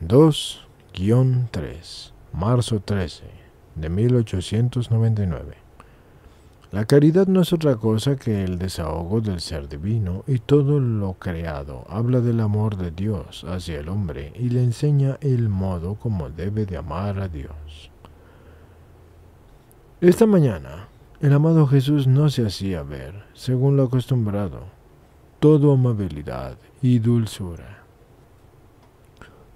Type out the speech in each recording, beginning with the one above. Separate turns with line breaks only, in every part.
2-3, marzo 13 de 1899. La caridad no es otra cosa que el desahogo del ser divino y todo lo creado habla del amor de Dios hacia el hombre y le enseña el modo como debe de amar a Dios. Esta mañana, el amado Jesús no se hacía ver, según lo acostumbrado, todo amabilidad y dulzura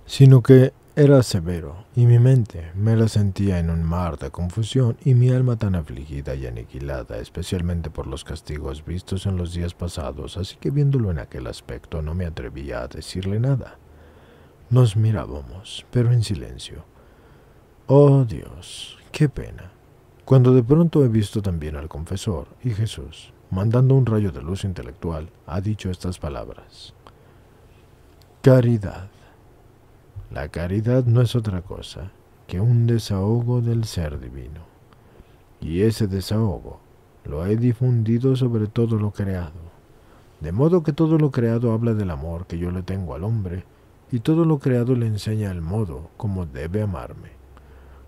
sino que era severo, y mi mente me la sentía en un mar de confusión y mi alma tan afligida y aniquilada, especialmente por los castigos vistos en los días pasados, así que viéndolo en aquel aspecto no me atrevía a decirle nada. Nos mirábamos, pero en silencio. Oh Dios, qué pena. Cuando de pronto he visto también al confesor y Jesús, mandando un rayo de luz intelectual, ha dicho estas palabras. Caridad. La caridad no es otra cosa que un desahogo del ser divino. Y ese desahogo lo he difundido sobre todo lo creado. De modo que todo lo creado habla del amor que yo le tengo al hombre, y todo lo creado le enseña el modo como debe amarme.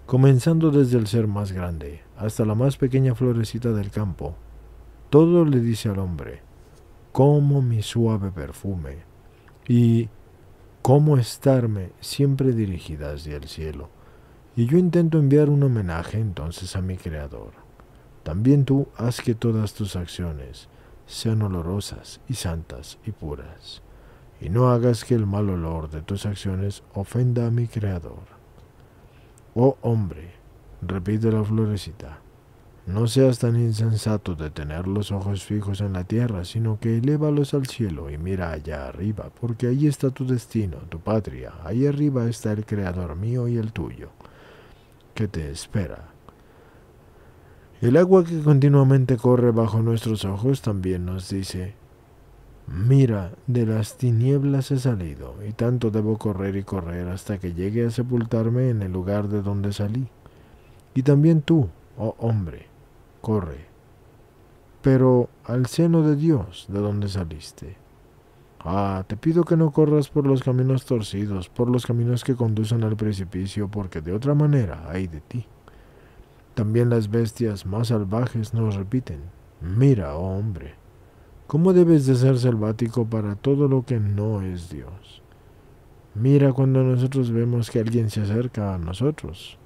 Comenzando desde el ser más grande hasta la más pequeña florecita del campo, todo le dice al hombre, como mi suave perfume, y cómo estarme siempre dirigidas hacia el cielo. Y yo intento enviar un homenaje entonces a mi Creador. También tú haz que todas tus acciones sean olorosas y santas y puras, y no hagas que el mal olor de tus acciones ofenda a mi Creador. Oh hombre, repite la florecita, no seas tan insensato de tener los ojos fijos en la tierra, sino que elévalos al cielo y mira allá arriba, porque ahí está tu destino, tu patria, ahí arriba está el Creador mío y el tuyo, que te espera. El agua que continuamente corre bajo nuestros ojos también nos dice, Mira, de las tinieblas he salido, y tanto debo correr y correr hasta que llegue a sepultarme en el lugar de donde salí. Y también tú, oh hombre, corre, pero al seno de Dios de dónde saliste. Ah, te pido que no corras por los caminos torcidos, por los caminos que conducen al precipicio, porque de otra manera hay de ti. También las bestias más salvajes nos repiten, mira, oh hombre, ¿cómo debes de ser selvático para todo lo que no es Dios? Mira cuando nosotros vemos que alguien se acerca a nosotros,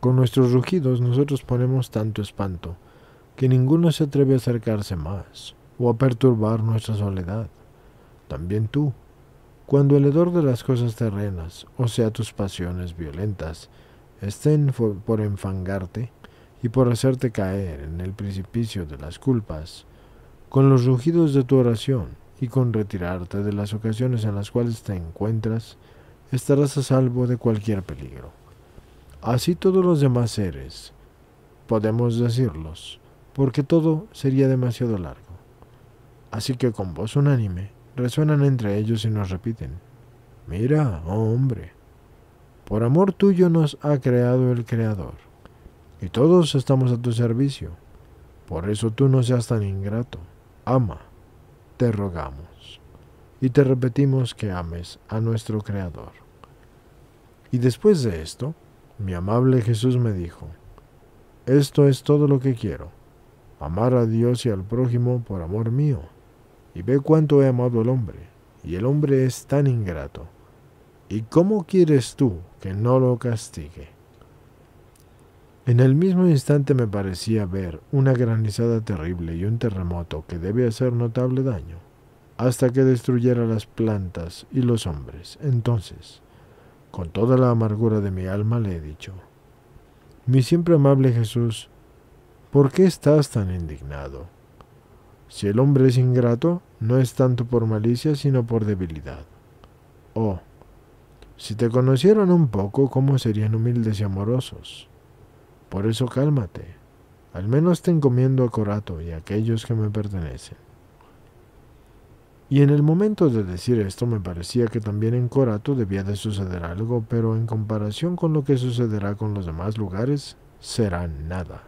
con nuestros rugidos nosotros ponemos tanto espanto, que ninguno se atreve a acercarse más o a perturbar nuestra soledad. También tú, cuando el hedor de las cosas terrenas, o sea tus pasiones violentas, estén por enfangarte y por hacerte caer en el precipicio de las culpas, con los rugidos de tu oración y con retirarte de las ocasiones en las cuales te encuentras, estarás a salvo de cualquier peligro. Así todos los demás seres, podemos decirlos, porque todo sería demasiado largo. Así que con voz unánime, resuenan entre ellos y nos repiten, mira, oh hombre, por amor tuyo nos ha creado el Creador, y todos estamos a tu servicio. Por eso tú no seas tan ingrato. Ama, te rogamos, y te repetimos que ames a nuestro Creador. Y después de esto, mi amable Jesús me dijo, esto es todo lo que quiero, amar a Dios y al prójimo por amor mío, y ve cuánto he amado al hombre, y el hombre es tan ingrato. ¿Y cómo quieres tú que no lo castigue? En el mismo instante me parecía ver una granizada terrible y un terremoto que debe hacer notable daño, hasta que destruyera las plantas y los hombres. Entonces, con toda la amargura de mi alma le he dicho, mi siempre amable Jesús, ¿por qué estás tan indignado? Si el hombre es ingrato, no es tanto por malicia, sino por debilidad. Oh, si te conocieran un poco, ¿cómo serían humildes y amorosos? Por eso cálmate. Al menos te encomiendo a Corato y a aquellos que me pertenecen. Y en el momento de decir esto me parecía que también en Corato debía de suceder algo, pero en comparación con lo que sucederá con los demás lugares, será nada.